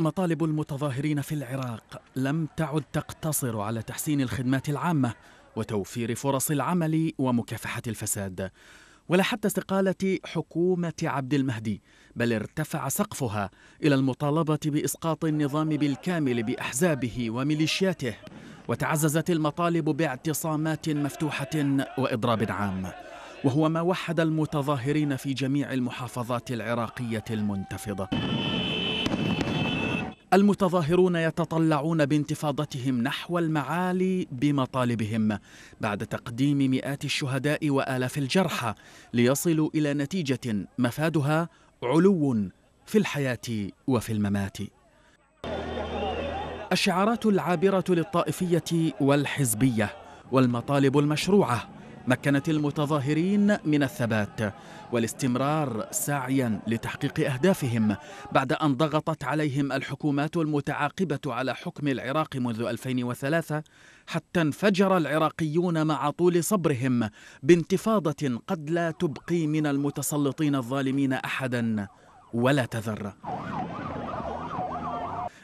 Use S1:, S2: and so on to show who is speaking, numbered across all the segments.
S1: مطالب المتظاهرين في العراق لم تعد تقتصر على تحسين الخدمات العامه وتوفير فرص العمل ومكافحه الفساد ولا حتى استقاله حكومه عبد المهدي بل ارتفع سقفها الى المطالبه باسقاط النظام بالكامل باحزابه وميليشياته وتعززت المطالب باعتصامات مفتوحه واضراب عام وهو ما وحد المتظاهرين في جميع المحافظات العراقيه المنتفضه المتظاهرون يتطلعون بانتفاضتهم نحو المعالي بمطالبهم بعد تقديم مئات الشهداء والاف الجرحى ليصلوا الى نتيجه مفادها علو في الحياه وفي الممات الشعارات العابره للطائفيه والحزبيه والمطالب المشروعه مكنت المتظاهرين من الثبات والاستمرار سعيا لتحقيق اهدافهم بعد ان ضغطت عليهم الحكومات المتعاقبه على حكم العراق منذ 2003 حتى انفجر العراقيون مع طول صبرهم بانتفاضه قد لا تبقي من المتسلطين الظالمين احدا ولا تذر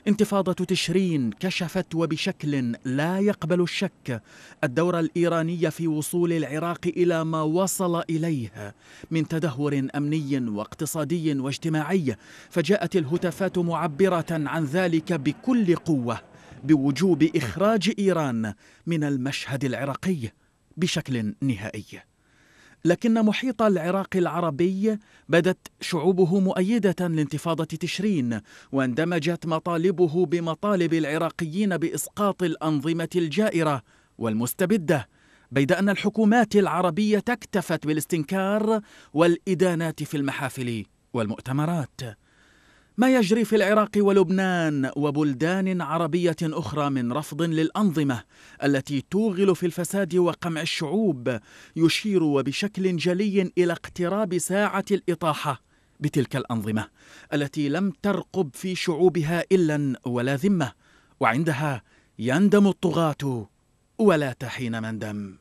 S1: انتفاضة تشرين كشفت وبشكل لا يقبل الشك الدور الإيراني في وصول العراق إلى ما وصل إليه من تدهور أمني واقتصادي واجتماعي فجاءت الهتافات معبرة عن ذلك بكل قوة بوجوب إخراج إيران من المشهد العراقي بشكل نهائي لكن محيط العراق العربي بدت شعوبه مؤيدة لانتفاضة تشرين واندمجت مطالبه بمطالب العراقيين بإسقاط الأنظمة الجائرة والمستبدة بيد أن الحكومات العربية اكتفت بالاستنكار والإدانات في المحافل والمؤتمرات ما يجري في العراق ولبنان وبلدان عربية أخرى من رفض للأنظمة التي توغل في الفساد وقمع الشعوب يشير وبشكل جلي إلى اقتراب ساعة الإطاحة بتلك الأنظمة التي لم ترقب في شعوبها إلا ولا ذمة وعندها يندم الطغاة ولا تحين دم